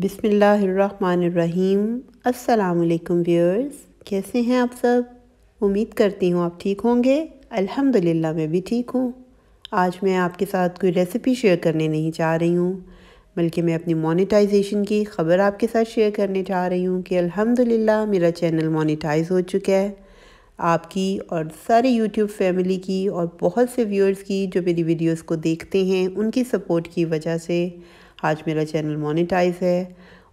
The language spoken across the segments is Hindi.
बिसमीम् अल्लाम व्यूअर्स कैसे हैं आप सब उम्मीद करती हूँ आप ठीक होंगे अल्हम्दुलिल्लाह मैं भी ठीक हूँ आज मैं आपके साथ कोई रेसिपी शेयर करने नहीं चाह रही हूँ बल्कि मैं अपनी मोनेटाइजेशन की ख़बर आपके साथ शेयर करने चाह रही हूँ कि अल्हम्दुलिल्लाह मेरा चैनल मोनेटाइज हो चुका है आपकी और सारे यूट्यूब फैमिली की और बहुत से व्यूअर्स की जो मेरी वीडियोज़ को देखते हैं उनकी सपोर्ट की वजह से आज मेरा चैनल मोनेटाइज है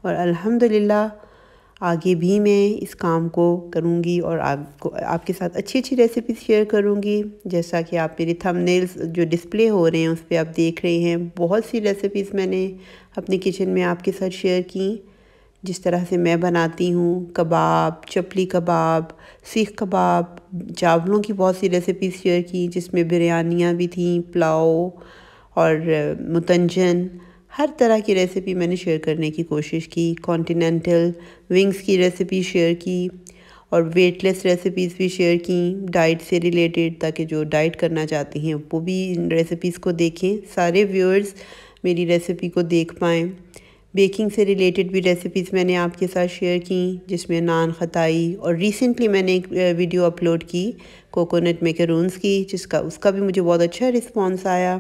और अल्हम्दुलिल्लाह आगे भी मैं इस काम को करूँगी और आपको आपके साथ अच्छी अच्छी रेसिपी शेयर करूँगी जैसा कि आप मेरे थंबनेल्स जो डिस्प्ले हो रहे हैं उस पर आप देख रहे हैं बहुत सी रेसिपीज़ मैंने अपने किचन में आपके साथ शेयर की जिस तरह से मैं बनाती हूँ कबाब चपली कबाब सीख कबाब चावलों की बहुत सी रेसिपीज़ शेयर की जिसमें बिरयानियाँ भी थी पुलाव और मुतंजन हर तरह की रेसिपी मैंने शेयर करने की कोशिश की कॉन्टिनेंटल विंग्स की रेसिपी शेयर की और वेटलेस रेसिपीज़ भी शेयर की डाइट से रिलेटेड ताकि जो डाइट करना चाहती हैं वो भी इन रेसिपीज़ को देखें सारे व्यूअर्स मेरी रेसिपी को देख पाएँ बेकिंग से रिलेटेड भी रेसिपीज़ मैंने आपके साथ शेयर की जिसमें नान खताई और रिसेंटली मैंने एक वीडियो अपलोड की कोकोनट मेकरूनस की जिसका उसका भी मुझे बहुत अच्छा रिस्पॉन्स आया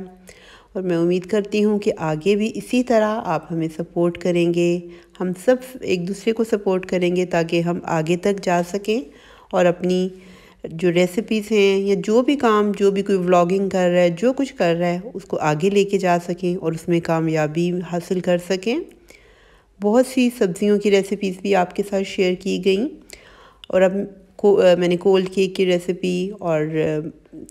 और मैं उम्मीद करती हूँ कि आगे भी इसी तरह आप हमें सपोर्ट करेंगे हम सब एक दूसरे को सपोर्ट करेंगे ताकि हम आगे तक जा सकें और अपनी जो रेसिपीज़ हैं या जो भी काम जो भी कोई व्लॉगिंग कर रहा है जो कुछ कर रहा है उसको आगे लेके जा सकें और उसमें कामयाबी हासिल कर सकें बहुत सी सब्ज़ियों की रेसिपीज़ भी आपके साथ शेयर की गई और अब को मैंने कोल्ड केक की रेसिपी और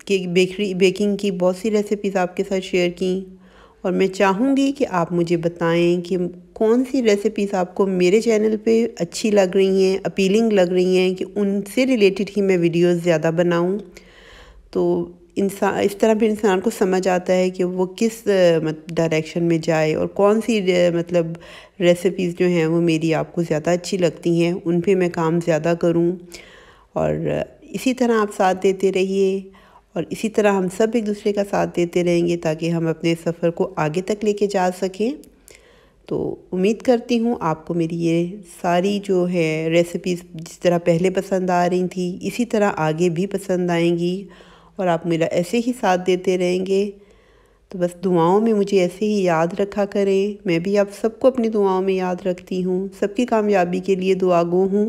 केक बेकरी बेकिंग की बहुत सी रेसिपीज़ आपके साथ शेयर की और मैं चाहूँगी कि आप मुझे बताएं कि कौन सी रेसिपीज़ आपको मेरे चैनल पे अच्छी लग रही हैं अपीलिंग लग रही हैं कि उनसे रिलेटेड ही मैं वीडियोस ज़्यादा बनाऊं तो इंसान इस तरह भी इंसान को समझ आता है कि वो किस डायरेक्शन में जाए और कौन सी मतलब रेसिपीज़ जो हैं वो मेरी आपको ज़्यादा अच्छी लगती हैं उन पर मैं काम ज़्यादा करूँ और इसी तरह आप साथ देते रहिए और इसी तरह हम सब एक दूसरे का साथ देते रहेंगे ताकि हम अपने सफ़र को आगे तक लेके जा सकें तो उम्मीद करती हूँ आपको मेरी ये सारी जो है रेसिपीज़ जिस तरह पहले पसंद आ रही थी इसी तरह आगे भी पसंद आएंगी और आप मेरा ऐसे ही साथ देते रहेंगे तो बस दुआओं में मुझे ऐसे ही याद रखा करें मैं भी आप सबको अपनी दुआओं में याद रखती हूँ सबकी कामयाबी के लिए दुआगो हूँ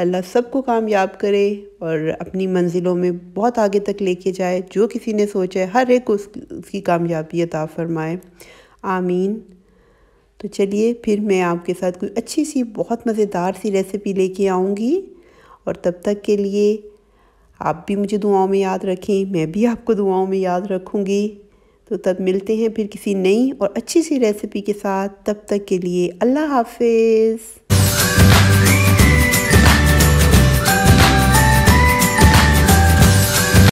अल्लाह सबको कामयाब करे और अपनी मंजिलों में बहुत आगे तक लेके जाए जो किसी ने सोचा है हर एक उस, उसकी कामयाबी अता फरमाए आमीन तो चलिए फिर मैं आपके साथ कोई अच्छी सी बहुत मज़ेदार सी रेसिपी लेके आऊँगी और तब तक के लिए आप भी मुझे दुआओं में याद रखें मैं भी आपको दुआओं में याद रखूँगी तो तब मिलते हैं फिर किसी नई और अच्छी सी रेसिपी के साथ तब तक के लिए अल्लाह हाफिज़